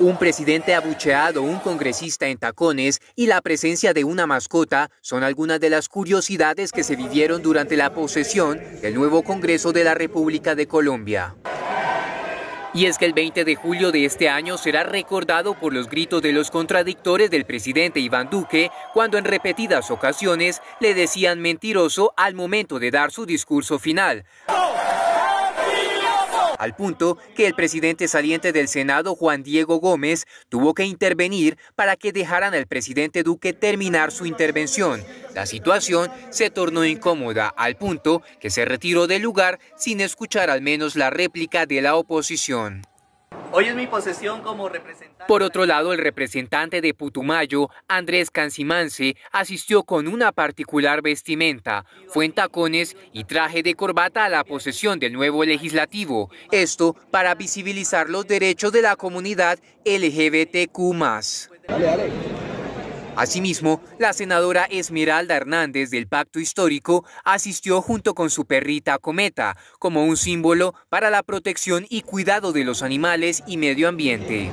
Un presidente abucheado, un congresista en tacones y la presencia de una mascota son algunas de las curiosidades que se vivieron durante la posesión del nuevo Congreso de la República de Colombia. Y es que el 20 de julio de este año será recordado por los gritos de los contradictores del presidente Iván Duque cuando en repetidas ocasiones le decían mentiroso al momento de dar su discurso final al punto que el presidente saliente del Senado, Juan Diego Gómez, tuvo que intervenir para que dejaran al presidente Duque terminar su intervención. La situación se tornó incómoda al punto que se retiró del lugar sin escuchar al menos la réplica de la oposición. Hoy es mi posesión como representante. Por otro lado, el representante de Putumayo, Andrés Cancimance, asistió con una particular vestimenta. Fue en tacones y traje de corbata a la posesión del nuevo legislativo. Esto para visibilizar los derechos de la comunidad LGBTQ. Dale, Asimismo, la senadora Esmeralda Hernández del Pacto Histórico asistió junto con su perrita Cometa como un símbolo para la protección y cuidado de los animales y medio ambiente.